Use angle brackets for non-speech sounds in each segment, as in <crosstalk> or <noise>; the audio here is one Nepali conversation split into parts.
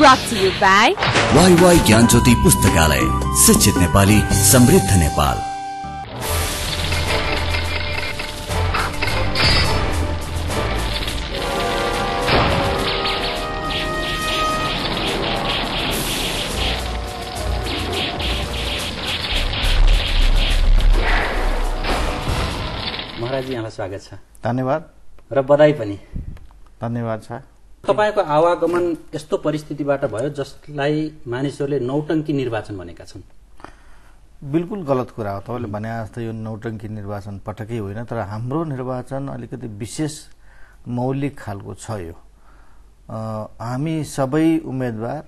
brought to you by वाई ज्ञान ज्योति पुस्तकालय शिक्षित नेपाली समृद्ध नेपाल महाराज यहाँलाई स्वागत छ धन्यवाद र बधाई पनि धन्यवाद छ तपाईँको आवागमन यस्तो परिस्थितिबाट भयो जसलाई मानिसहरूले नौटङ्की निर्वाचन भनेका छन् बिल्कुल गलत कुरा हो तपाईँले भने त यो नौटङ्की निर्वाचन पटकै होइन तर हाम्रो निर्वाचन अलिकति विशेष मौलिक खालको छ यो हामी सबै उम्मेदवार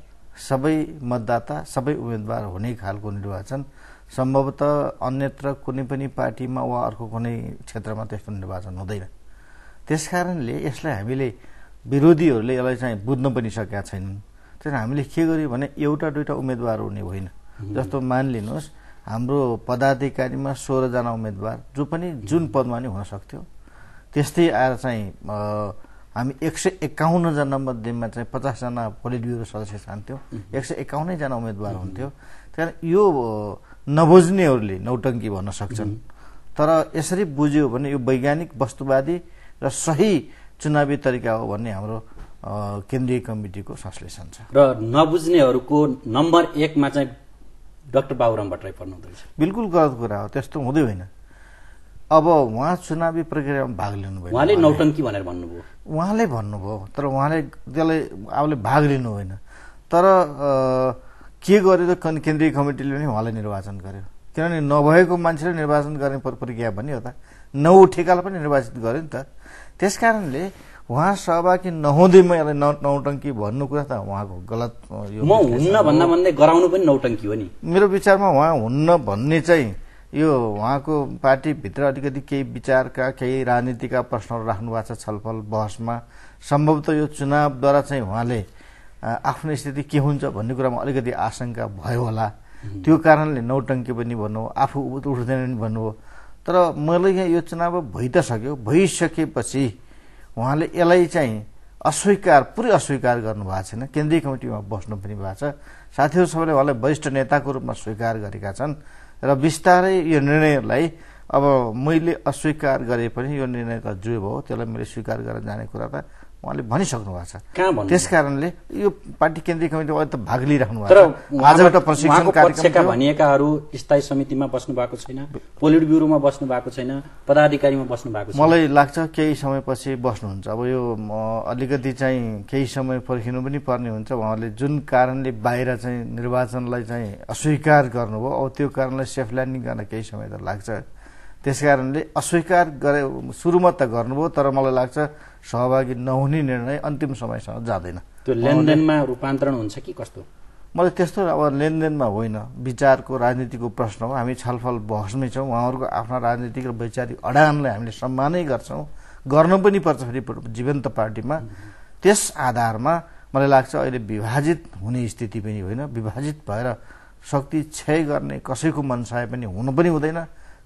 सबै मतदाता सबै उम्मेदवार हुने खालको निर्वाचन सम्भवतः अन्यत्र कुनै पनि पार्टीमा वा अर्को कुनै क्षेत्रमा त्यस्तो निर्वाचन हुँदैन त्यसकारणले यसलाई हामीले विरोधीहरूले यसलाई चाहिँ बुझ्न पनि सकेका छैनन् त्यसैले हामीले के गर्यो भने एउटा दुईवटा उम्मेदवार हुने होइन जस्तो मानिलिनुहोस् हाम्रो पदाधिकारीमा सोह्रजना उम्मेदवार जो पनि जुन पदमा नै हुन सक्थ्यो त्यस्तै आएर चाहिँ हामी एक सय एकाउन्नजना मध्येमा चाहिँ पचासजना पोलिट ब्युरो सदस्य छान्थ्यौँ एक सय एकाउन्नैजना उम्मेदवार हुन्थ्यो त्यहाँ यो नबुझ्नेहरूले नौटङ्की भन्न सक्छन् तर यसरी बुझ्यो भने यो वैज्ञानिक वस्तुवादी र सही चुनावी तरिका हो भन्ने हाम्रो केन्द्रीय कमिटीको संश्लेषण छ र नबुझ्नेहरूको नम्बर एकमा चाहिँ डाक्टर बाबुराम भट्टराई पर्नु हुँदैछ बिल्कुल गलत कुरा हो त्यस्तो हुँदै होइन अब उहाँ चुनावी प्रक्रियामा भाग लिनुभयो उहाँले नौटङ्की भनेर भन्नुभयो उहाँले भन्नुभयो तर उहाँले त्यसलाई आफूले भाग लिनु होइन तर के गर्यो त केन्द्रीय कमिटीले पनि उहाँलाई निर्वाचन गर्यो किनभने नभएको मान्छेले निर्वाचन गर्ने प्रक्रिया पनि हो त ठेकालाई पनि निर्वाचित गर्यो नि त त्यस कारणले उहाँ सहभागी नहुँदै म यसलाई नौटङ्की भन्नु कुरा त उहाँको गलत यो म हुन्न भन्दा भन्दै गराउनु पनि नौटङ्की हो नि मेरो विचारमा उहाँ हुन्न भन्ने चाहिँ यो उहाँको पार्टीभित्र अलिकति केही विचारका केही राजनीतिका प्रश्नहरू राख्नु भएको छ छलफल बहसमा सम्भवतः यो चुनावद्वारा चाहिँ उहाँले आफ्नो स्थिति के हुन्छ भन्ने कुरामा अलिकति आशंका भयो होला त्यो कारणले नौटङ्की पनि भन्नु आफू उठ्दैन पनि भन्नु तर मैले यहाँ यो चुनाव भइ त सक्यो भइसकेपछि उहाँले यसलाई चाहिँ अस्वीकार पुरै अस्वीकार गर्नुभएको छैन केन्द्रीय कमिटीमा बस्नु पनि भएको छ साथीहरू सबैले उहाँलाई वरिष्ठ नेताको रूपमा स्वीकार गरेका छन् र बिस्तारै यो निर्णयलाई अब मैले अस्वीकार गरे पनि यो निर्णय त जो भयो त्यसलाई मैले स्वीकार गरेर जाने कुरा त उहाँले भनिसक्नु भएको छ त्यस कारणले यो पार्टी केन्द्रीय अहिले त भाग लिइराख्नु भएको भनिएकाहरू स्थायी समितिमा बस्नु भएको छैन पोलिट ब्युरोमा बस्नु भएको छैन पदाधिकारीमा बस्नु भएको छ मलाई लाग्छ केही समयपछि बस्नुहुन्छ अब यो अलिकति चाहिँ केही समय पर्खिनु पनि पर्ने हुन्छ उहाँले जुन कारणले बाहिर चाहिँ निर्वाचनलाई चाहिँ अस्वीकार गर्नुभयो अब त्यो कारणलाई सेफ ल्यान्डिङ गर्न केही समय त लाग्छ त्यस कारणले अस्वीकार गरे सुरुमा त गर्नुभयो तर मलाई लाग्छ सहभागी नहुने निर्णय अन्तिम समयसम्म जाँदैन त्यो लेनदेनमा रूपान्तरण हुन्छ कि कस्तो मलाई त्यस्तो अब लेनदेनमा होइन विचारको राजनीतिको प्रश्न हो हामी छलफल बहसमै छौँ उहाँहरूको आफ्ना राजनीतिक र वैचारिक अडानलाई हामीले सम्मानै गर्छौँ गर्नु पनि पर्छ फेरि जीवन्त पार्टीमा त्यस आधारमा मलाई लाग्छ अहिले विभाजित हुने स्थिति पनि होइन विभाजित भएर शक्ति क्षय गर्ने कसैको मनसाय पनि हुनु पनि हुँदैन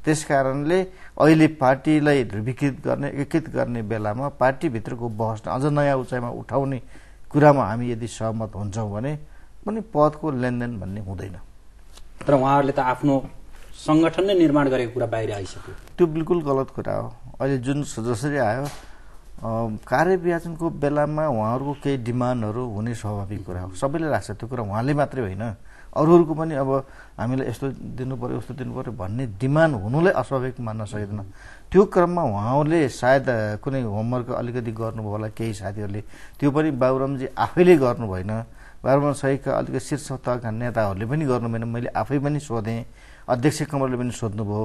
त्यस कारणले अहिले पार्टीलाई ध्रुवीकृत गर्ने एकीकृत गर्ने बेलामा पार्टीभित्रको बहस अझ नयाँ उचाइमा उठाउने कुरामा हामी यदि सहमत हुन्छौँ भने पनि पदको लेनदेन भन्ने हुँदैन तर उहाँहरूले त आफ्नो सङ्गठन नै निर्माण गरेको कुरा बाहिर आइसक्यो त्यो बिल्कुल गलत कुरा हो अहिले जुन जसरी आयो कार्यविभाजनको बेलामा उहाँहरूको केही डिमान्डहरू हुने स्वाभाविक कुरा हो सबैले लाग्छ त्यो कुरा उहाँले मात्रै होइन अरूहरूको पनि अब हामीलाई यस्तो दिनु पऱ्यो उस्तो दिनु पऱ्यो भन्ने डिमान्ड हुनुलाई अस्वाभाविक मान्न सकिँदैन त्यो क्रममा उहाँहरूले सायद कुनै होमवर्क अलिकति गर्नुभयो होला केही साथीहरूले त्यो पनि बाबुरामजी आफैले गर्नु भएन बाबुराम सहितका अलिकति शीर्ष तहका नेताहरूले पनि गर्नु भएन मैले आफै पनि सोधेँ अध्यक्ष कमरले पनि सोध्नुभयो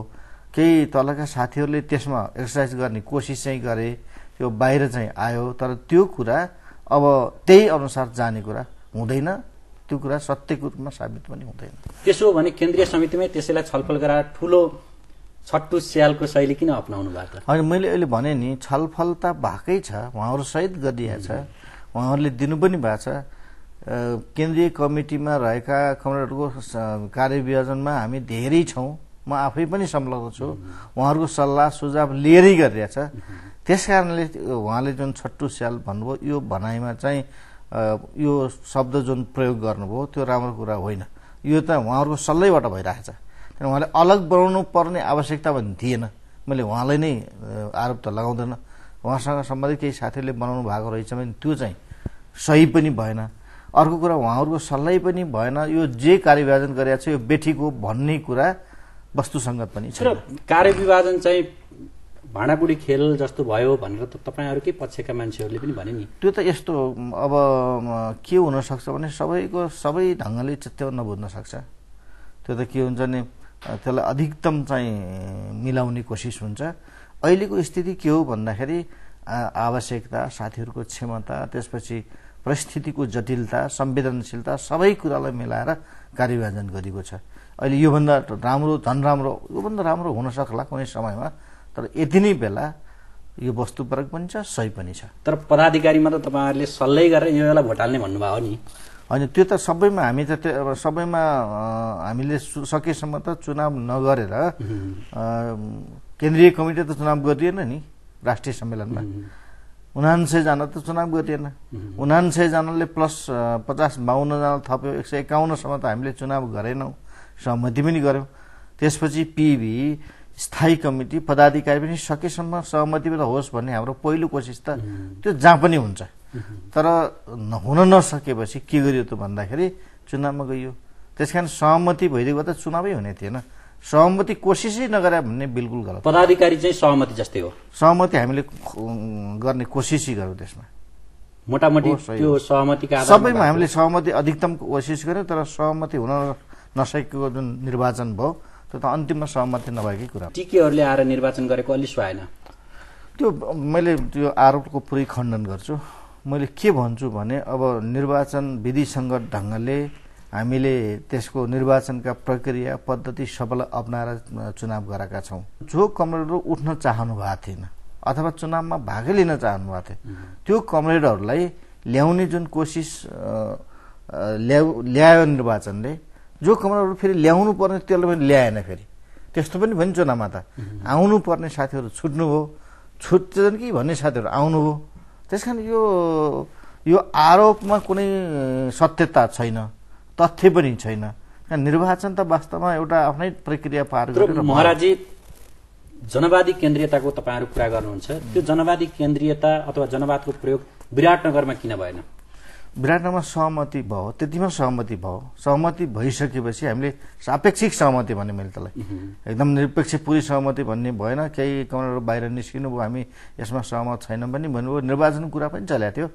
केही तलका साथीहरूले त्यसमा एक्सर्साइज गर्ने कोसिस चाहिँ गरे त्यो बाहिर चाहिँ आयो तर त्यो कुरा अब त्यही अनुसार जाने कुरा हुँदैन त्यो कुरा सत्यको रूपमा साबित पनि हुँदैन त्यसो भने केन्द्रीय समितिमै त्यसैलाई छलफल गराएर ठुलो छट्टु स्यालको शैली किन अप्नाउनु भएको होइन मैले अहिले भने नि छलफल त भएकै छ उहाँहरूसहित गरिएको छ उहाँहरूले दिनु पनि भएको छ केन्द्रीय कमिटीमा रहेका कमरेडको कार्यविभाजनमा हामी धेरै छौँ म आफै पनि संलग्न छु उहाँहरूको सल्लाह सुझाव लिएरै गरिरहेछ त्यस कारणले उहाँले जुन छट्टु स्याल भन्नुभयो यो भनाइमा चाहिँ यो शब्द जुन प्रयोग गर्नुभयो त्यो राम्रो कुरा होइन यो त उहाँहरूको सल्लैबाट भइरहेछ किन उहाँले अलग बनाउनु पर्ने आवश्यकता पनि थिएन मैले उहाँलाई नै आरोप त लगाउँदैन उहाँसँग सम्बन्धित केही साथीहरूले बनाउनु भएको रहेछ भने त्यो चाहिँ सही पनि भएन अर्को कुरा उहाँहरूको सल्लाह पनि भएन यो जे कार्यविभाजन गरिरहेको छ यो बेठीको भन्ने कुरा वस्तुसङ्गत पनि छ कार्यविभाजन चाहिँ भाँडाकुडी खेल जस्तो भयो भनेर त तपाईँहरू के पक्षका मान्छेहरूले पनि भने नि त्यो त यस्तो अब के हुनसक्छ भने सबैको सबै ढङ्गले चित्याउन नबुझ्न सक्छ त्यो त के हुन्छ भने त्यसलाई अधिकतम चाहिँ मिलाउने कोसिस हुन्छ अहिलेको स्थिति के हो भन्दाखेरि आवश्यकता साथीहरूको क्षमता त्यसपछि परिस्थितिको जटिलता संवेदनशीलता सबै कुरालाई मिलाएर कार्यविभाजन गरेको छ अहिले योभन्दा राम्रो झन् राम्रो योभन्दा राम्रो हुनसक्ला कुनै समयमा तर यति नै बेला यो वस्तुपरक पनि छ सही पनि छ तर पदाधिकारीमा त तपाईँहरूले सल्लाह गरेर यो बेला भोट हाल्ने भन्नुभयो नि होइन त्यो त सबैमा हामी त त्यो सबैमा हामीले सकेसम्म त चुनाव नगरेर केन्द्रीय कमिटी त चुनाव गरिएन नि राष्ट्रिय सम्मेलनमा उनान्सयजना त चुनाव गरिएन उनान्सयजनाले प्लस पचास बाहन्नजना थप्यो एक सय एकाउन्नसम्म त हामीले चुनाव गरेनौँ सहमति पनि गऱ्यौँ त्यसपछि पिबी स्थायी कमिटी पदाधिकारी पनि सकेसम्म सहमतिबाट होस् भन्ने हाम्रो पहिलो कोसिस त त्यो जहाँ पनि हुन्छ तर हुन नसकेपछि के गरियो त भन्दाखेरि चुनावमा गइयो त्यस कारण सहमति भइदिएको त चुनावै हुने थिएन सहमति कोसिसै नगरे भन्ने बिल्कुल गलत पदाधिकारी चाहिँ सहमति जस्तै हो सहमति हामीले गर्ने कोसिसै गर्यौँ त्यसमा मोटामोटी त्यो सहमतिका सबैमा हामीले सहमति अधिकतम कोसिस गर्यौँ तर सहमति हुन नसकेको जुन निर्वाचन भयो तथा अन्तिममा सहमति नभएकै कुरा टिकेहरूले आएर निर्वाचन गरेको अलि सुहाएन त्यो मैले त्यो आरोपको पुरै खण्डन गर्छु मैले के भन्छु भने अब निर्वाचन विधिसङ्गत ढङ्गले हामीले त्यसको निर्वाचनका प्रक्रिया पद्धति सबैलाई अप्नाएर चुनाव गराएका छौँ जो कमरेडहरू उठ्न चाहनु भएको थिएन अथवा चुनावमा भागै लिन चाहनु भएको थियो त्यो कमरेडहरूलाई ल्याउने जुन कोसिस ल्याउ ल्यायो निर्वाचनले जो कमराबाट फेरि ल्याउनु पर्ने त्यसले पनि ल्याएन फेरि त्यस्तो पनि त नमाता पर्ने साथीहरू छुट्नुभयो छुट्छन् कि भन्ने साथीहरू आउनुभयो त्यस कारण यो यो आरोपमा कुनै सत्यता छैन तथ्य पनि छैन निर्वाचन त वास्तवमा एउटा आफ्नै प्रक्रिया पार गरेर महाराजी जनवादी केन्द्रीयताको तपाईँहरू कुरा गर्नुहुन्छ त्यो जनवादी केन्द्रीयता अथवा जनवादको प्रयोग विराटनगरमा किन भएन विराटनगरमा सहमति भयो त्यतिमा सहमति भयो सहमति भइसकेपछि हामीले सापेक्षिक सहमति भने मैले त्यसलाई एकदम निरपेक्ष पूरी सहमति भन्ने भएन केही कमलहरू बाहिर निस्किनु भयो हामी यसमा सहमत छैनौँ पनि भन्नुभयो निर्वाचन कुरा पनि चलेको थियो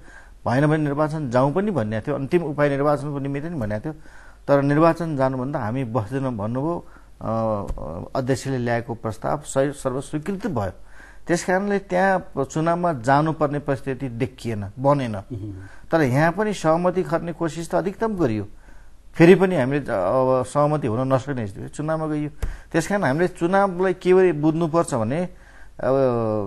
भएन भने निर्वाचन जाउँ पनि भन्ने थियो अन्तिम उपाय निर्वाचनको निमित्त पनि भनेको थियो तर निर्वाचन जानुभन्दा हामी बस्दैनौँ भन्नुभयो अध्यक्षले ल्याएको प्रस्ताव सर्वस्वीकृत भयो त्यस कारणले त्यहाँ चुनावमा जानुपर्ने परिस्थिति देखिएन बनेन तर यहाँ पनि सहमति खर्ने कोसिस त अधिकतम गरियो फेरि पनि हामीले अब सहमति हुन नसक्ने स्थिति चुनावमा गइयो त्यस कारण हामीले चुनावलाई के बुझ्नुपर्छ भने अब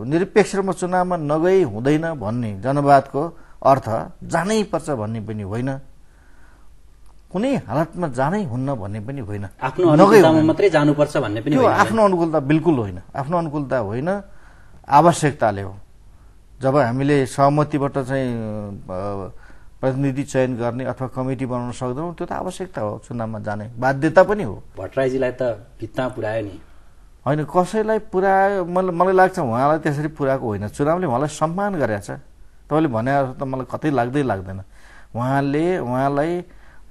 निरपेक्ष रूपमा चुनावमा नगई हुँदैन भन्ने जनवादको अर्थ जानै पर्छ भन्ने पनि होइन कुनै हालतमा जानै हुन्न भन्ने पनि होइन आफ्नो मात्रै जानुपर्छ भन्ने पनि आफ्नो अनुकूलता बिल्कुल होइन आफ्नो अनुकूलता होइन आवश्यकताले हो जब हामीले सहमतिबाट चाहिँ प्रतिनिधि चयन गर्ने अथवा कमिटी बनाउन सक्दैनौँ त्यो त आवश्यकता हो चुनावमा जाने बाध्यता पनि हो भट्टराईजीलाई त भित्ता पुऱ्यायो नि होइन कसैलाई पुऱ्यायो मलाई मलाई लाग्छ उहाँलाई त्यसरी पुऱ्याएको होइन चुनावले उहाँलाई सम्मान गरेछ तपाईँले भने त मलाई कतै लाग्दै लाग्दैन उहाँले उहाँलाई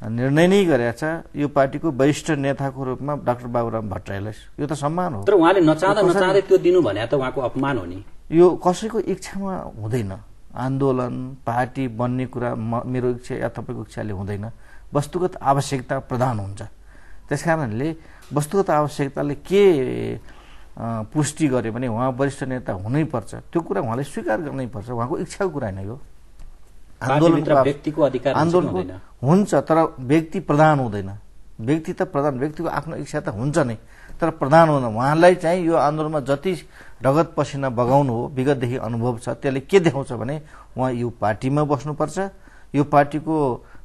निर्णय नै गरेका छ यो पार्टीको वरिष्ठ नेताको रूपमा डाक्टर बाबुराम भट्टराईलाई यो त सम्मान हो तर उहाँले नचाहँदा नचाहँदै त्यो दिनु भने त उहाँको अपमान हो नि यो कसैको इच्छामा हुँदैन आन्दोलन पार्टी बन्ने कुरा म मेरो इच्छा या तपाईँको इच्छाले हुँदैन वस्तुगत आवश्यकता प्रधान हुन्छ त्यस कारणले वस्तुगत आवश्यकताले के पुष्टि गर्यो भने उहाँ वरिष्ठ नेता हुनैपर्छ त्यो कुरा उहाँले स्वीकार गर्नैपर्छ उहाँको इच्छाको कुरा नै हो आन्दोलनको हुन्छ तर व्यक्ति प्रधान हुँदैन व्यक्ति त प्रधान व्यक्तिको आफ्नो इच्छा त हुन्छ नै तर प्रधान हुँदैन उहाँलाई चाहिँ यो आन्दोलनमा जति रगत पसिना बगाउनु हो विगतदेखि अनुभव छ त्यसले के देखाउँछ भने उहाँ यो पार्टीमा बस्नुपर्छ यो पार्टीको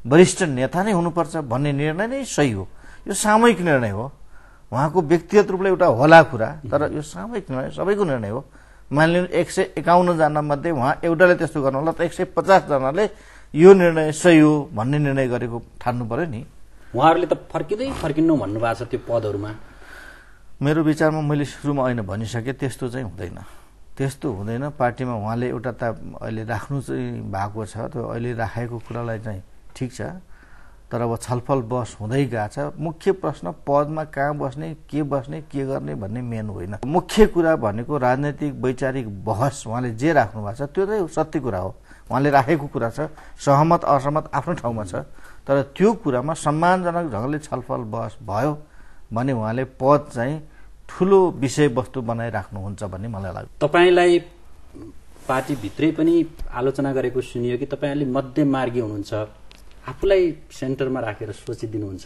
वरिष्ठ नेता नै हुनुपर्छ भन्ने निर्णय नै सही हो यो सामूहिक निर्णय हो उहाँको व्यक्तिगत रूपले एउटा होला कुरा तर यो सामूहिक निर्णय सबैको निर्णय हो मानिलिनु एक सय मध्ये उहाँ एउटाले त्यस्तो गर्नु होला त एक सय पचासजनाले यो निर्णय सही हो भन्ने निर्णय गरेको ठान्नु पर्यो नि उहाँहरूले त फर्किँदै फर्किनु भन्नुभएको छ त्यो पदहरूमा मेरो विचारमा मैले सुरुमा होइन भनिसकेँ त्यस्तो चाहिँ हुँदैन त्यस्तो हुँदैन पार्टीमा उहाँले एउटा त अहिले राख्नु चाहिँ भएको छ त्यो अहिले राखेको कुरालाई चाहिँ ठिक छ तर अब छलफल बस हुँदै गएको छ मुख्य प्रश्न पदमा कहाँ बस्ने के बस्ने के गर्ने भन्ने मेन होइन मुख्य कुरा भनेको राजनैतिक वैचारिक बहस उहाँले जे राख्नु भएको छ त्यो चाहिँ सत्य कुरा हो उहाँले राखेको कुरा छ सहमत असहमत आफ्नो ठाउँमा छ तर त्यो कुरामा सम्मानजनक ढङ्गले छलफल बहस भयो भने उहाँले पद चाहिँ ठुलो विषयवस्तु बनाइराख्नुहुन्छ भन्ने मलाई लाग्छ तपाईँलाई पार्टीभित्रै पनि आलोचना गरेको सुनियो कि तपाईँ तपाईँहरूले मध्यमार्गी हुनुहुन्छ आफूलाई सेन्टरमा राखेर सोचिदिनुहुन्छ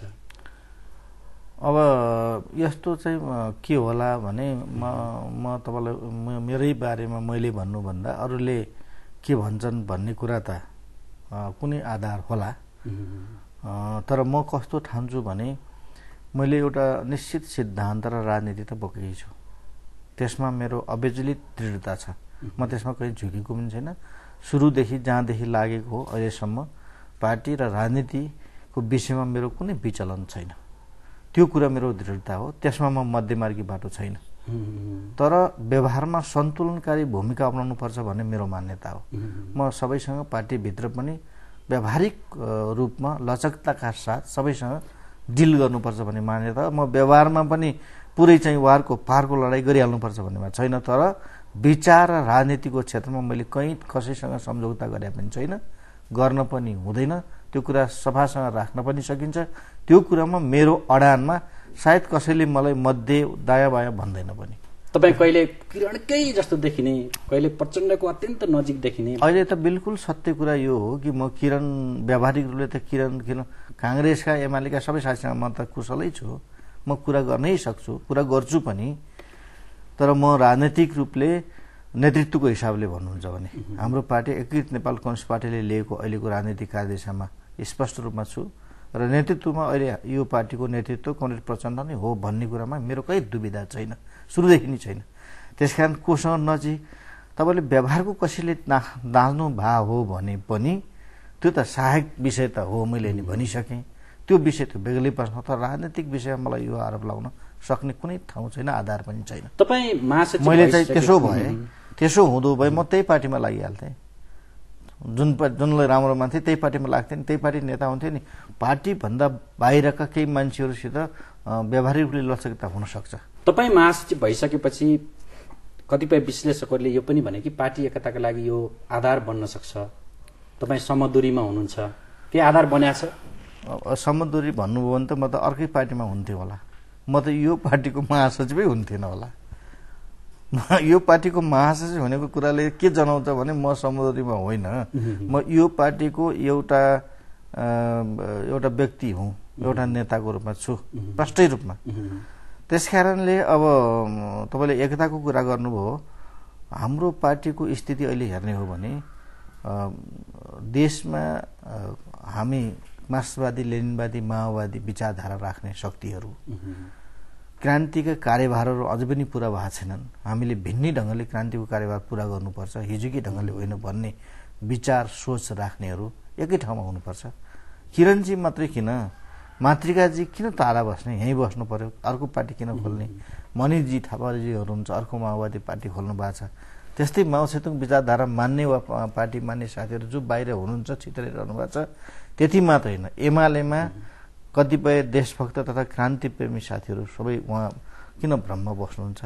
अब यस्तो चाहिँ के होला भने म म तपाईँलाई मेरै बारेमा मैले भन्नुभन्दा अरूले के भन्छन् भन्ने कुरा त कुनै आधार होला तर म कस्तो ठान्छु भने मैले एउटा निश्चित सिद्धान्त र राजनीति त बोकेकी छु त्यसमा मेरो अविचलित दृढता छ म त्यसमा कहीँ झुकेको पनि छैन सुरुदेखि जहाँदेखि लागेको हो अहिलेसम्म पार्टी र राजनीतिको विषयमा मेरो कुनै विचलन छैन त्यो कुरा मेरो दृढता हो त्यसमा म मध्यमार्गी बाटो छैन तर व्यवहारमा सन्तुलनकारी भूमिका पर्छ भन्ने मेरो मान्यता हो म सबैसँग पार्टीभित्र पनि व्यावहारिक रूपमा लचकताका साथ सबैसँग डिल गर्नुपर्छ भन्ने मान्यता म व्यवहारमा पनि पुरै चाहिँ वारको पारको लडाइँ गरिहाल्नुपर्छ भन्नेमा छैन तर विचार र राजनीतिको क्षेत्रमा मैले कहीँ कसैसँग सम्झौता गरे पनि छैन गर्न पनि हुँदैन त्यो कुरा सफासँग राख्न पनि सकिन्छ त्यो कुरामा मेरो अडानमा सायद कसैले मलाई मध्य दायाँ बायाँ भन्दैन पनि तपाईँ कहिले किरणकै जस्तो देखिने कहिले प्रचण्डको अत्यन्त नजिक देखिने अहिले त बिल्कुल सत्य कुरा यो हो कि म किरण व्यावहारिक रूपले त किरण किरण काङ्ग्रेसका एमालेका सबै साथीसँग म त कुशलै छु म कुरा गर्नै सक्छु कुरा गर्छु पनि तर म राजनैतिक रूपले नेतृत्वको हिसाबले भन्नुहुन्छ भने हाम्रो पार्टी एकीकृत नेपाल कम्युनिस्ट पार्टीले लिएको अहिलेको राजनीतिक कार्यदिशामा स्पष्ट रूपमा छु र नेतृत्वमा अहिले यो पार्टीको नेतृत्व कङ्ग्रेस प्रचण्ड नै हो भन्ने कुरामा मेरो कहीँ दुविधा छैन सुरुदेखि नै छैन त्यस कारण कोसँग नजिक तपाईँले व्यवहारको कसैले ना नाच्नु भा हो भने पनि त्यो त सहायक विषय त हो मैले नि भनिसकेँ त्यो विषय त बेग्लै प्रश्न तर राजनीतिक विषयमा मलाई यो आरोप लाउन सक्ने कुनै ठाउँ छैन आधार पनि छैन तपाईँ मैले चाहिँ त्यसो भए त्यसो हुँदो भए म त्यही पार्टीमा लागिहाल्थेँ जुन पा जुनलाई राम्रो मान्थेँ त्यही पार्टीमा लाग्थेँ नि त्यही पार्टी नेता हुन्थ्यो नि पार्टीभन्दा बाहिरका केही मान्छेहरूसित व्यावहारिक रूपले लचकता हुनसक्छ तपाईँ महासचिव भइसकेपछि कतिपय विश्लेषकहरूले यो पनि भने कि पार्टी एकताको लागि यो आधार बन्न सक्छ तपाईँ समदुरीमा हुनुहुन्छ के आधार बनाएको छ समदुरी भन्नुभयो भने त म त अर्कै पार्टीमा हुन्थेँ होला म त यो पार्टीको महासचिवै हुन्थेन होला <laughs> यो पार्टीको महासचिव हुनेको कुराले के जनाउँछ भने म समुद्रीमा होइन म यो पार्टीको एउटा एउटा व्यक्ति हुँ एउटा नेताको रूपमा छु राष्ट्रिय रूपमा त्यस कारणले अब तपाईँले एकताको कुरा गर्नुभयो हाम्रो पार्टीको स्थिति अहिले हेर्ने हो भने देशमा हामी मार्क्सवादी लेनिनवादी माओवादी विचारधारा राख्ने शक्तिहरू क्रान्तिका कार्यभारहरू अझै पनि पुरा भएको छैनन् हामीले भिन्नै ढङ्गले क्रान्तिको कार्यभार पुरा गर्नुपर्छ हिजोकै ढङ्गले होइन भन्ने विचार सोच राख्नेहरू एकै ठाउँमा हुनुपर्छ किरणजी मात्रै किन मातृकाजी किन तारा बस्ने यहीँ बस्नु पर्यो अर्को पार्टी किन खोल्ने मनिषजी थापाजीहरू हुन्छ अर्को माओवादी पार्टी खोल्नु भएको छ त्यस्तै माओसेतुङ विचारधारा मान्ने वा पार्टी मान्ने साथीहरू जो बाहिर हुनुहुन्छ छिटेर रहनु भएको छ त्यति मात्र होइन एमालेमा कतिपय देशभक्त तथा क्रान्तिप्रेमी साथीहरू सबै उहाँ किन भ्रममा बस्नुहुन्छ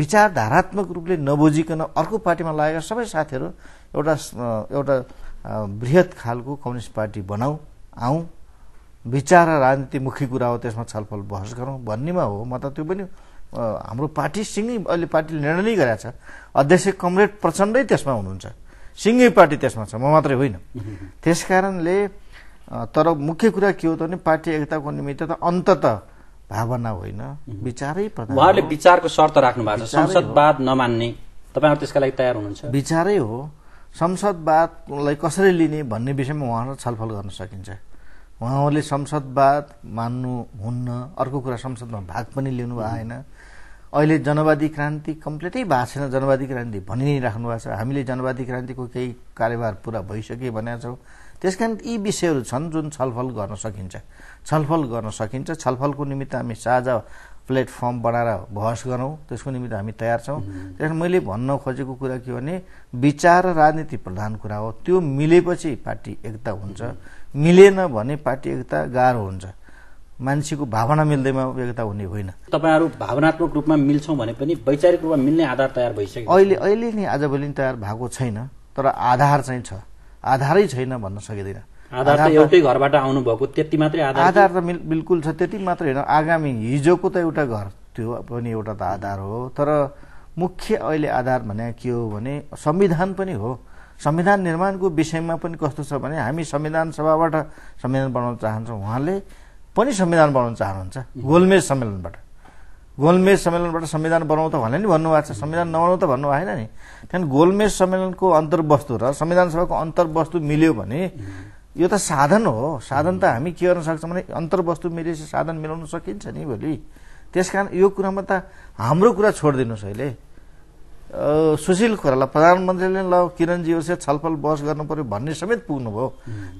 विचारधारात्मक रूपले नबुझिकन अर्को पार्टीमा लागेका सबै साथीहरू एउटा एउटा वृहत खालको कम्युनिस्ट पार्टी बनाऊ आऊ विचार र राजनीति मुख्य कुरा हो त्यसमा छलफल बहस गरौँ भन्नेमा हो म त त्यो पनि हाम्रो पार्टी सिँगै अहिले पार्टीले निर्णय नै गरेका छ अध्यक्ष कमरेड प्रचण्डै त्यसमा हुनुहुन्छ सिङ्गै पार्टी त्यसमा छ म मात्रै होइन <laughs> त्यस कारणले तर मुख्य कुरा के हो त भने पार्टी एकताको निमित्त त अन्तत भावना होइन विचारै प्रधान उहाँहरूले विचारको शर्त राख्नु भएको छ संसदवाद नमान्ने तपाईँहरू त्यसका लागि तयार हुनुहुन्छ विचारै हो संसदवादलाई कसरी लिने भन्ने विषयमा उहाँहरू छलफल गर्न सकिन्छ उहाँहरूले संसदवाद मान्नु हुन्न अर्को कुरा संसदमा भाग पनि लिनु आएन अहिले जनवादी क्रान्ति कम्प्लिटै भएको छैन जनवादी क्रान्ति भनि नै राख्नु भएको छ हामीले जनवादी क्रान्तिको केही कार्यभार पुरा भइसक्यो भनेका छौँ त्यसकारण यी विषयहरू छन् जुन छलफल गर्न सकिन्छ छलफल गर्न सकिन्छ छलफलको निमित्त हामी साझा प्लेटफर्म बनाएर बहस गरौँ त्यसको निमित्त हामी तयार छौँ त्यस मैले भन्न खोजेको कुरा के भने विचार र राजनीति प्रधान कुरा हो त्यो मिलेपछि पार्टी एकता हुन्छ मिलेन भने पार्टी एकता गाह्रो हुन्छ मान्छेको भावना मिल्दैमा एकता हुने होइन तपाईँहरू भावनात्मक रूपमा मिल्छौँ भने पनि वैचारिक रूपमा मिल्ने आधार तयार भइसक्यो अहिले अहिले नै आजभोलि तयार भएको छैन तर आधार चाहिँ छ आधारै छैन भन्न सकिँदैन आधार त त्यति मात्रै आधार त बिल्कुल छ त्यति मात्रै होइन आगामी हिजोको त एउटा घर त्यो पनि एउटा त आधार हो तर मुख्य अहिले आधार भने के हो भने संविधान पनि हो संविधान निर्माणको विषयमा पनि कस्तो छ भने हामी संविधान सभाबाट संविधान बनाउन चाहन्छौँ उहाँले पनि संविधान बनाउन चाहनुहुन्छ गोलमेज सम्मेलनबाट गोलमेज सम्मेलनबाट संविधान बनाउँ त भने नि भन्नुभएको छ संविधान नबनाउँ त भन्नु भएन नि त्यहाँदेखि गोलमेज सम्मेलनको अन्तर्वस्तु र संविधान सभाको अन्तर्वस्तु मिल्यो भने यो त साधन हो साधन त हामी के गर्न सक्छौँ भने अन्तर्वस्तु मिलेपछि साधन मिलाउन सकिन्छ नि भोलि त्यस कारण यो कुरामा त हाम्रो कुरा छोडिदिनुहोस् अहिले सुशील खोरालाई प्रधानमन्त्रीले ल किरणजीहरूसित छलफल बहस गर्नु पर्यो भन्ने समेत पुग्नुभयो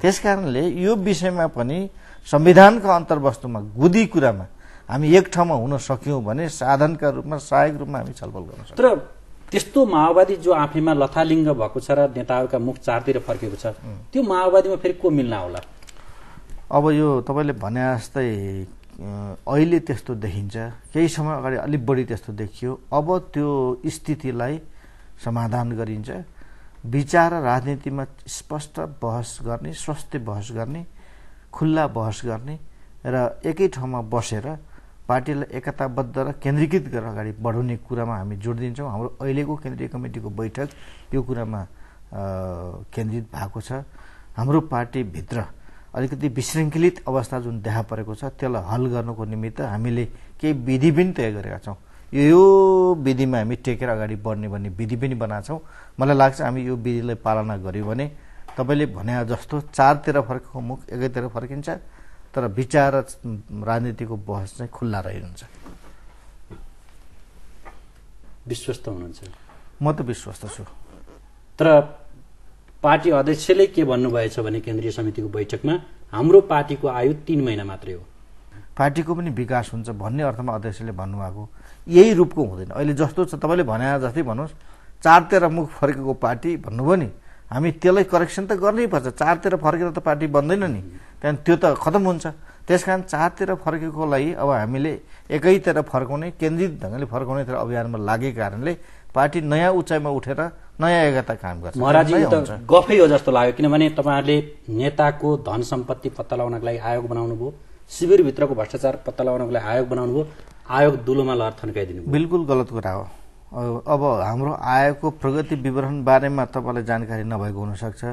त्यस कारणले यो विषयमा पनि संविधानको अन्तर्वस्तुमा गुदी कुरामा हामी एक ठाउँमा हुन सक्यौँ भने साधनका रूपमा सहायक रूपमा हामी छलफल गर्न सक्छौँ तर त्यस्तो माओवादी जो आफैमा लथालिङ्ग भएको छ र नेताहरूका मुख चारतिर फर्केको छ त्यो माओवादीमा फेरि को मिल्न होला अब यो तपाईँले भने जस्तै अहिले त्यस्तो देखिन्छ केही समय अगाडि अलिक बढी त्यस्तो देखियो अब त्यो स्थितिलाई समाधान गरिन्छ विचार र राजनीतिमा स्पष्ट बहस गर्ने स्वस्थ बहस गर्ने खुल्ला बहस गर्ने र एकै ठाउँमा बसेर पार्टीलाई एकताबद्ध र केन्द्रीकृत गरेर अगाडि बढाउने कुरामा हामी जोड दिन्छौँ हाम्रो अहिलेको केन्द्रीय कमिटीको बैठक यो कुरामा केन्द्रित भएको छ हाम्रो पार्टीभित्र अलिकति विशृङ्खलित अवस्था जुन देखा परेको छ त्यसलाई हल गर्नुको निमित्त हामीले केही विधि पनि तय गरेका छौँ यो यो विधिमा हामी टेकेर अगाडि बढ्ने भन्ने विधि पनि बनाएको छौँ मलाई लाग्छ हामी यो विधिलाई पालना गऱ्यौँ भने तपाईँले भने जस्तो चारतिर फर्केको मुख एकैतिर फर्किन्छ तर विचार र राजनीतिको बहस चाहिँ खुल्ला रहिरहन्छ विश्वस्त हुनुहुन्छ म त विश्वस्त छु तर पार्टी अध्यक्षले के भन्नुभएछ भने केन्द्रीय समितिको बैठकमा हाम्रो पार्टीको आयु तिन महिना मात्रै हो पार्टीको पनि विकास हुन्छ भन्ने अर्थमा अध्यक्षले भन्नुभएको यही रूपको हुँदैन अहिले जस्तो छ तपाईँले भने जस्तै भन्नुहोस् चारतिर मुख फर्केको पार्टी भन्नुभयो नि हामी त्यसलाई करेक्सन त गर्नै पर्छ चारतिर फर्केर त पार्टी बन्दैन नि त्यहाँदेखि त्यो त खतम हुन्छ त्यस कारण चारतिर फर्केको लागि अब हामीले एकैतिर फर्काउने केन्द्रित ढङ्गले फर्काउनेतिर अभियानमा लागेको कारणले पार्टी नयाँ उचाइमा उठेर नयाँ एकता काम गर्छ गफै हो जस्तो लाग्यो किनभने तपाईँहरूले नेताको धन सम्पत्ति पत्ता लगाउनको लागि आयोग बनाउनु भयो शिविरभित्रको भ्रष्टाचार पत्ता लगाउनको लागि आयोग बनाउनु भयो आयोग दुलोमा लहर थन्काइदिनु बिल्कुल गलत कुरा हो अब हाम्रो आयोगको प्रगति विवरण बारेमा तपाईँलाई जानकारी नभएको हुनसक्छ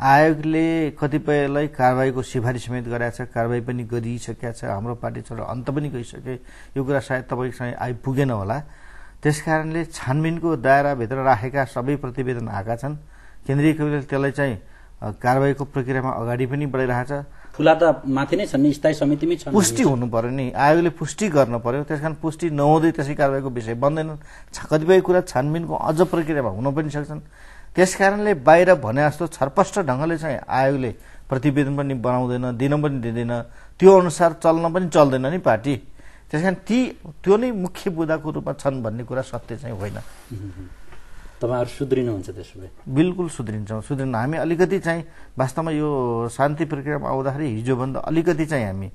आयोगले कतिपयलाई कारवाहीको सिफारिस समेत गराएको छ कारवाही पनि गरिसकेका छ हाम्रो पार्टी छोडेर अन्त पनि गइसके यो कुरा सायद तपाईँसँग आइपुगेन होला त्यसकारणले छानबिनको दायराभित्र राखेका सबै प्रतिवेदन आएका छन् केन्द्रीय कमिटीले त्यसलाई चाहिँ कारवाहीको प्रक्रियामा अगाडि पनि छ ठुला त माथि नै छन् स्थायी समितिमै छन् पुष्टि हुनु पर्यो नि आयोगले पुष्टि गर्नु पर्यो त्यस कारण पुष्टि नहुँदै त्यसै कारवाहीको विषय बन्दैनन् कतिपय कुरा छानबिनको अझ प्रक्रियामा हुन पनि सक्छन् त्यसकारणले बाहिर भने जस्तो छरपष्ट ढङ्गले चाहिँ आयोगले प्रतिवेदन पनि बनाउँदैन दिन पनि दिँदैन त्यो अनुसार चल्न पनि चल्दैन नि पार्टी त्यस ती त्यो नै मुख्य बुदाको रूपमा छन् भन्ने कुरा सत्य चाहिँ होइन तपाईँहरू सुध्रिनुहुन्छ त्यसो भए बिल्कुल सुध्रिन्छौँ सुध्रिन हामी अलिकति चाहिँ वास्तवमा यो शान्ति प्रक्रियामा आउँदाखेरि हिजोभन्दा अलिकति चाहिँ हामी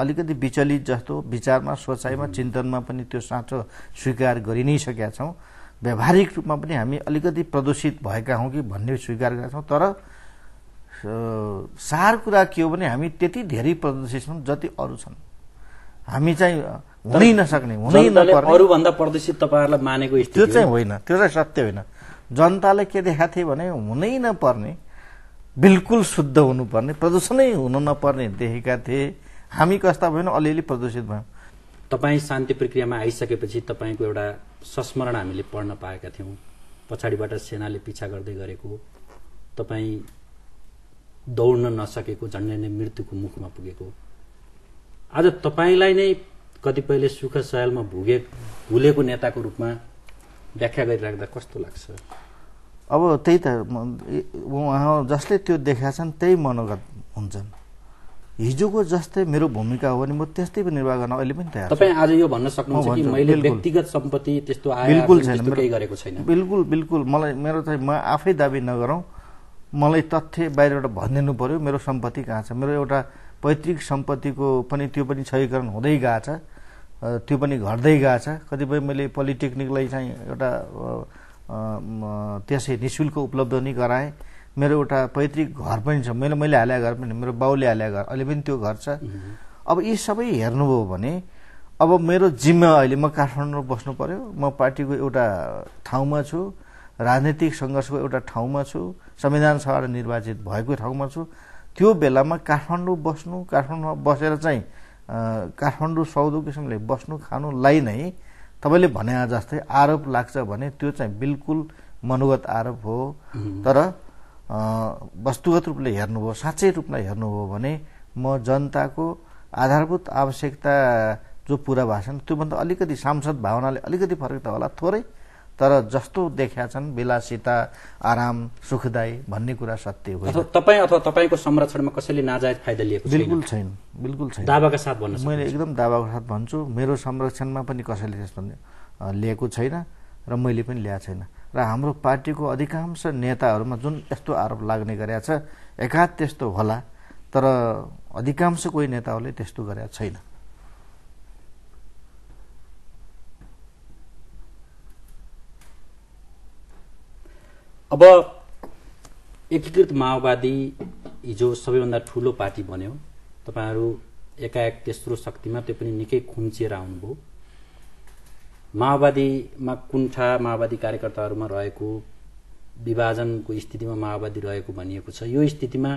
अलिकति विचलित जस्तो विचारमा सोचाइमा चिन्तनमा पनि त्यो साँचो स्वीकार गरि नै सकेका छौँ व्यावहारिक रूपमा पनि हामी अलिकति प्रदूषित भएका हौँ कि भन्ने स्वीकार गर्छौँ तर सार कुरा के हो भने हामी त्यति धेरै प्रदूषित छौँ जति अरू छन् हामी चाहिँ हुनै नसक्ने हुनै नपर्ने अरूभन्दा प्रदूषित तपाईँहरूलाई मानेको त्यो चाहिँ होइन त्यो चाहिँ सत्य होइन जनताले के देखाएको थिए भने हुनै नपर्ने बिल्कुल शुद्ध हुनुपर्ने प्रदूषणै हुन नपर्ने देखेका थिए हामी कस्ता भएन अलिअलि प्रदूषित भयौँ तपाईँ शान्ति प्रक्रियामा आइसकेपछि तपाईँको एउटा संस्मरण हामीले पढ्न पाएका थियौँ पछाडिबाट सेनाले पिछा गर्दै गरेको तपाईँ दौड्न नसकेको झन्डै नै मृत्युको मुखमा पुगेको आज तपाईँलाई नै कतिपयले सुख सयलमा भुगे भुलेको नेताको रूपमा व्याख्या गरिराख्दा कस्तो लाग्छ अब त्यही त उहाँ जसले त्यो देखाएछन् त्यही मनोगत हुन्छन् हिजोको जस्तै मेरो भूमिका हो भने म त्यस्तै पनि निर्वाह गर्न अहिले पनि तयार तपाईँ आज यो भन्न सक्नुहुन्छ कि मैले व्यक्तिगत सम्पत्ति त्यस्तो बिल्कुल छैन गरेको छैन बिल्कुल बिल्कुल मलाई मेरो चाहिँ म आफै दाबी नगरौँ मलाई तथ्य बाहिरबाट भनिदिनु पर्यो मेरो सम्पत्ति कहाँ छ मेरो एउटा पैतृक सम्पत्तिको पनि त्यो पनि क्षयीकरण हुँदै गएको छ त्यो पनि घट्दै गएको छ कतिपय मैले पोलिटेक्निकलाई चाहिँ एउटा त्यसै निशुल्क उपलब्ध नै गराएँ मेरो एउटा पैतृक घर पनि छ मैले मैले हाले घर पनि मेरो बाउले हाले घर अहिले पनि त्यो घर छ अब यी सबै हेर्नुभयो भने अब मेरो जिम्मा अहिले म काठमाडौँ बस्नु पर्यो म पार्टीको एउटा ठाउँमा छु राजनीतिक सङ्घर्षको एउटा ठाउँमा छु संविधान सभाबाट निर्वाचित भएको ठाउँमा छु त्यो बेलामा काठमाडौँ बस्नु काठमाडौँमा बसेर चाहिँ काठमाडौँ सौदो किसिमले बस्नु खानुलाई नै तपाईँले भने जस्तै आरोप लाग्छ भने त्यो चाहिँ बिल्कुल मनोगत आरोप हो तर वस्तुगत रूपले हेर्नुभयो साँच्चै रूपमा हेर्नुभयो भने म जनताको आधारभूत आवश्यकता जो पुरा भएको छन् त्योभन्दा अलिकति सांसद भावनाले अलिकति फरक त होला थोरै तर जस्तो देखा छन् विलासिता आराम सुखदायी भन्ने कुरा सत्य हो तपाईँ अथवा तपाईँको संरक्षणमा कसैले नाजायज फाइदा लिएको बिल्कुल छैन बिल्कुल छैन दावाका साथ भन्नु मैले एकदम दावाको साथ भन्छु मेरो संरक्षणमा पनि कसैले त्यस्तो लिएको छैन र मैले पनि ल्याएको छैन र हाम्रो पार्टीको अधिकांश नेताहरूमा जुन यस्तो आरोप लाग्ने गरेका छ एकाध त्यस्तो होला तर अधिकांश कोही नेताहरूले त्यस्तो गरेका छैन अब एकीकृत माओवादी हिजो सबैभन्दा ठुलो पार्टी बन्यो तपाईँहरू एकाएक तेस्रो शक्तिमा त्यो पनि निकै खुम्चिएर आउनुभयो माओवादीमा कुण्ठा माओवादी कार्यकर्ताहरूमा रहेको विभाजनको स्थितिमा माओवादी रहेको भनिएको छ यो स्थितिमा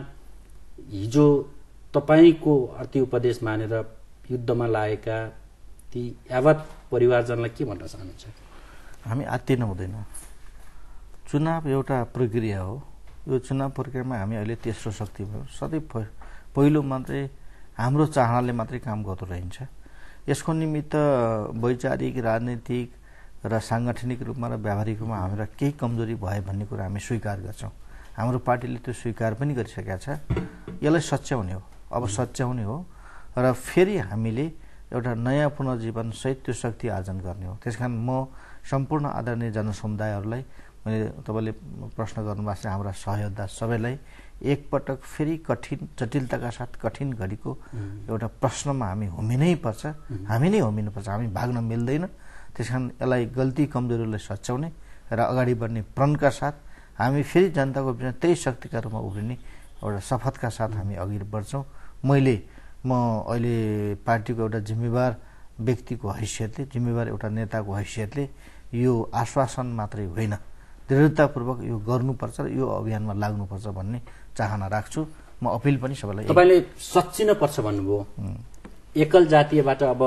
हिजो तपाईँको अर्थी उपदेश मानेर युद्धमा लागेका ती यावत परिवारजनलाई के भन्न चाहनुहुन्छ हामी आत्तिन हुँदैन चुनाव एउटा प्रक्रिया हो यो चुनाव प्रक्रियामा हामी अहिले तेस्रो शक्ति भयो सधैँ पहिलो मात्रै हाम्रो चाहनाले मात्रै काम गर्दो रहन्छ यसको निमित्त वैचारिक राजनीतिक र साङ्गठनिक रूपमा र व्यावहारिक रूपमा हाम्रा केही कमजोरी भयो भन्ने कुरा हामी स्वीकार गर्छौँ हाम्रो पार्टीले त्यो स्वीकार पनि गरिसकेका छ यसलाई सच्याउने हो अब सच्याउने हो र फेरि हामीले एउटा नयाँ पुनर्जीवनसहित त्यो शक्ति आर्जन गर्ने हो त्यस कारण म सम्पूर्ण आदरणीय जनसमुदायहरूलाई मैले तपाईँले प्रश्न गर्नुभएको छ हाम्रा सहयोद्धा सबैलाई एकपटक फेरि कठिन जटिलताका साथ कठिन घडीको एउटा प्रश्नमा हामी होमिनै पर्छ हामी नै होमिनुपर्छ हामी भाग्न मिल्दैन त्यस कारण यसलाई गल्ती कमजोरीलाई सच्याउने र अगाडि बढ्ने प्रणका साथ हामी फेरि जनताको बिचमा त्यही शक्तिका रूपमा उभिने एउटा शपथका साथ हामी अघि बढ्छौँ मैले म अहिले पार्टीको एउटा जिम्मेवार व्यक्तिको हैसियतले जिम्मेवार एउटा नेताको हैसियतले यो आश्वासन मात्रै होइन दृढतापूर्वक यो गर्नुपर्छ र यो अभियानमा लाग्नुपर्छ भन्ने चाहना राख्छु म अपिल पनि सबैलाई तपाईँले सचिनुपर्छ भन्नुभयो एकल जातीयबाट अब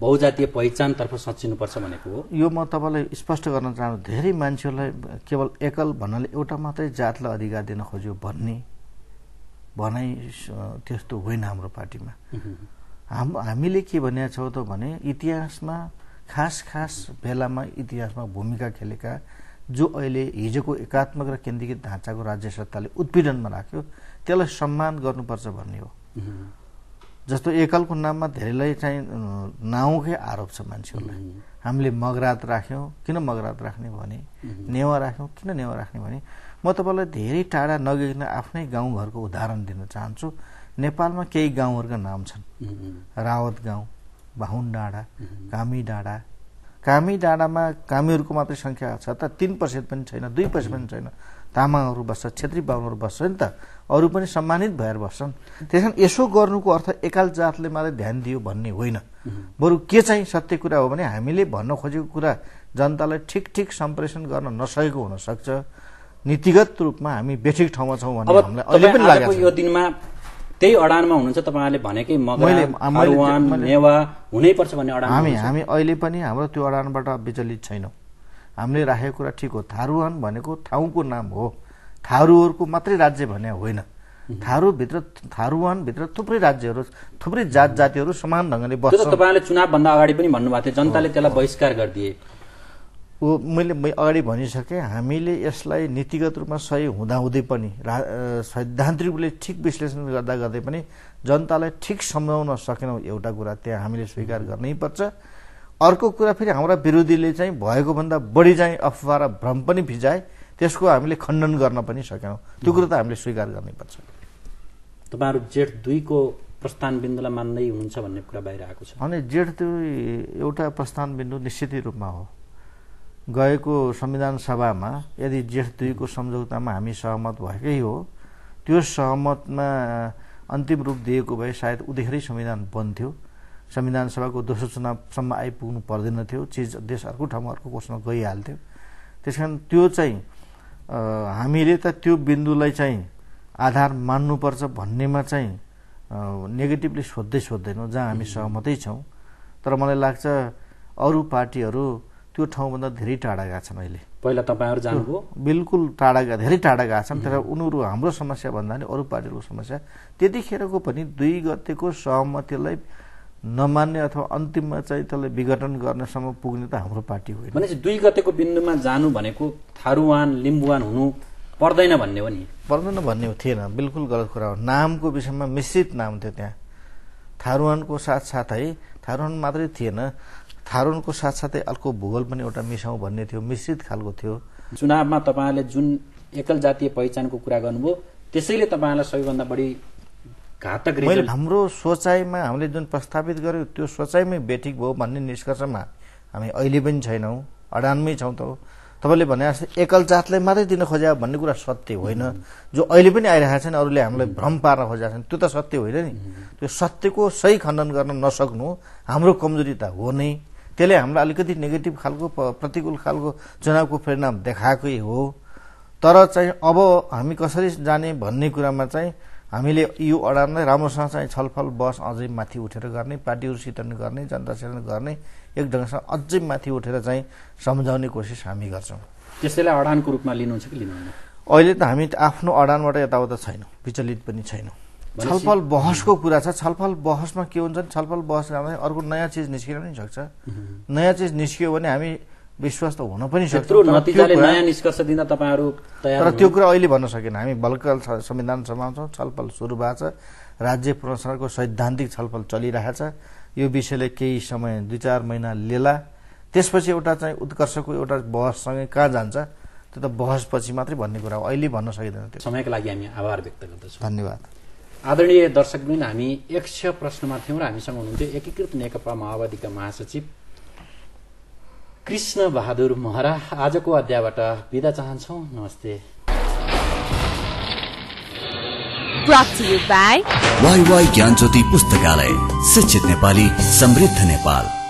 बहुजातीय पहिचानतर्फ सचिनुपर्छ भनेको हो यो म तपाईँलाई स्पष्ट गर्न चाहन्छु धेरै मान्छेहरूलाई केवल एकल भन्नाले एउटा मात्रै जातलाई अधिकार दिन खोज्यो भन्ने भनाइ त्यस्तो होइन हाम्रो पार्टीमा हाम हामीले के भनेका छौँ त भने इतिहासमा खास खास बेलामा इतिहासमा भूमिका खेलेका जो अहिले हिजोको एकात्मक र केन्द्रीकृत ढाँचाको राज्य सत्ताले उत्पीडनमा राख्यो त्यसलाई सम्मान गर्नुपर्छ भन्ने हो जस्तो एकलको नाममा धेरैलाई चाहिँ नाउँकै आरोप छ मान्छेहरूलाई हामीले मगरात राख्यौँ किन मगरात राख्ने भने नेवा राख्यौँ किन नेवा राख्ने भने म तपाईँलाई धेरै टाढा नगइकन आफ्नै गाउँघरको उदाहरण दिन चाहन्छु नेपालमा केही गाउँहरूका नाम छन् रावत गाउँ बाहुन डाँडा कामी डाँडा कामी डाँडामा कामीहरूको मात्रै सङ्ख्या छ त तिन पर्सेन्ट पनि छैन दुई पर्सेन्ट पनि छैन तामाङहरू बस्छ छेत्री बाहुनहरू बस्छ नि त अरू पनि सम्मानित भएर बस्छन् त्यस कारण यसो गर्नुको अर्थ एकाल जातले मात्रै ध्यान दियो भन्ने होइन बरु के चाहिँ सत्य कुरा हो भने हामीले भन्न खोजेको कुरा जनतालाई ठिक ठिक सम्प्रेषण गर्न नसकेको हुनसक्छ नीतिगत रूपमा हामी बेठिक ठाउँमा छौँ भनेर हामीलाई अहिले पनि लागेको यो दिनमा त्यही अडानमा हुनुहुन्छ तपाईँहरूले भनेकै नेवा हुनैपर्छ भन्ने अडान हामी हामी अहिले पनि हाम्रो त्यो अडानबाट विचलित छैनौँ हामीले राखेको कुरा ठिक हो थारुवान भनेको ठाउँको नाम हो थारूहरूको मात्रै राज्य भन्ने होइन थारूभित्र थारूवानभित्र थुप्रै राज्यहरू थुप्रै जात जातिहरू समान ढङ्गले बस्छ तपाईँले चुनावभन्दा अगाडि पनि भन्नुभएको थियो जनताले त्यसलाई बहिष्कार गरिदिए ऊ मैले अगाडि भनिसकेँ हामीले यसलाई नीतिगत रूपमा सही हुँदाहुँदै पनि रा सैद्धान्तिक रूपले ठिक विश्लेषण गर्दा गर्दै पनि जनतालाई ठिक सम्झाउन सकेनौँ एउटा कुरा त्यहाँ हामीले स्वीकार गर्नैपर्छ अर्को कुरा फेरि हाम्रा विरोधीले चाहिँ भएको भन्दा बढी चाहिँ अफवाह र भ्रम पनि फिजाए त्यसको हामीले खण्डन गर्न पनि सकेनौँ त्यो कुरो त हामीले स्वीकार गर्नैपर्छ तपाईँहरू जेठ दुईको प्रस्थान बिन्दुलाई मान्दै हुन्छ भन्ने कुरा बाहिर आएको छ अनि जेठ दुई एउटा प्रस्थान बिन्दु निश्चित रूपमा हो गएको संविधान सभामा यदि जेठ दुईको सम्झौतामा हामी सहमत भएकै हो त्यो सहमतमा अन्तिम रूप दिएको भए सायद उदेखेरै संविधान बन्थ्यो संविधान सभाको दोस्रो चुनावसम्म आइपुग्नु पर्दैन थियो चिज देश अर्को ठाउँमा अर्को कोषमा गइहाल्थ्यो त्यस कारण त्यो चाहिँ हामीले त त्यो बिन्दुलाई चाहिँ आधार मान्नुपर्छ भन्नेमा चाहिँ नेगेटिभली सोध्दै सोध्दैनौँ जहाँ हामी सहमतै छौँ तर मलाई लाग्छ अरू पार्टीहरू त्यो ठाउँभन्दा धेरै टाढा गएको छन् अहिले पहिला तपाईँहरू जानुभयो बिल्कुल टाढा धेरै टाढा गएको छन् तर उनीहरू हाम्रो समस्या भन्दा पनि अरू पार्टीहरूको समस्या त्यतिखेरको पनि दुई गतेको सहमतिलाई नमान्ने अथवा अन्तिममा चाहिँ त्यसलाई विघटन गर्नसम्म पुग्ने त हाम्रो पार्टी होइन भनेपछि दुई गतेको बिन्दुमा जानु भनेको थारुवान लिम्बुवान हुनु पर्दैन भन्ने हो नि पर्दैन भन्ने थिएन बिल्कुल गलत कुरा हो नामको विषयमा मिश्रित नाम थियो त्यहाँ थारुवानको साथसाथै थारुवान मात्रै थिएन थारूनको साथसाथै अर्को भूगोल पनि एउटा मिसाउँ भन्ने थियो मिश्रित खालको थियो चुनावमा तपाईँले जुन एकल जातीय पहिचानको कुरा गर्नुभयो त्यसैले तपाईँलाई सबैभन्दा बढी घातक मैले हाम्रो सोचाइमा हामीले जुन प्रस्तावित गर्यो त्यो सोचाइमै बेठिक भयो भन्ने निष्कर्षमा हामी अहिले पनि छैनौँ अडानमै छौँ त तपाईँले भने एकल जातलाई मात्रै दिन खोजे भन्ने कुरा सत्य होइन जो अहिले पनि आइरहेका छन् अरूले हामीलाई भ्रम पार्न खोजेका छन् त्यो त सत्य होइन नि त्यो सत्यको सही खण्डन गर्न नसक्नु हाम्रो कमजोरी त हो नै त्यसले हामीलाई अलिकति नेगेटिभ खालको प्रतिकूल खालको चुनावको परिणाम देखाएकै हो तर चाहिँ अब हामी कसरी जाने भन्ने कुरामा चाहिँ हामीले यो अडानलाई राम्रोसँग चाहिँ छलफल बस अझै माथि उठेर गर्ने पार्टीहरूसित गर्ने जनतासित गर्ने एक ढङ्गसँग अझै माथि उठेर चाहिँ सम्झाउने कोसिस हामी गर्छौँ त्यसैलाई अडानको रूपमा लिनुहुन्छ कि लिनुहुन्छ अहिले त हामी आफ्नो अडानबाट यताउता छैनौँ विचलित पनि छैनौँ छलफल बहसको कुरा छ छलफल बहसमा के हुन्छ भने छलफल बहस गर्दाखेरि अर्को नयाँ चिज निस्किन पनि सक्छ नयाँ चिज निस्कियो भने हामी विश्वास त हुन पनि सक्छ तर त्यो कुरा अहिले भन्न सकेन हामी भलकल संविधान सभामा छलफल सुरु भएको छ राज्य पुनर्संरको सैद्धान्तिक छलफल चलिरहेछ यो विषयले केही समय दुई चार महिना लिएला त्यसपछि एउटा चाहिँ उत्कर्षको एउटा बहससँगै कहाँ जान्छ त्यो त बहसपछि मात्रै भन्ने कुरा हो अहिले भन्न सकिँदैन त्यो समयको लागि हामी आभार व्यक्त गर्दछौँ धन्यवाद आदरणीय दर्शकबिन हामी एक प्रश्नमा थियौँ र हामीसँग हुनुहुन्थ्यो एकीकृत नेकपा माओवादीका महासचिव कृष्ण बहादुर महरा आजको अध्यायबाट बिदा चाहन्छौ नमस्ते पुस्तकालय शिक्षित नेपाली समृद्ध नेपाल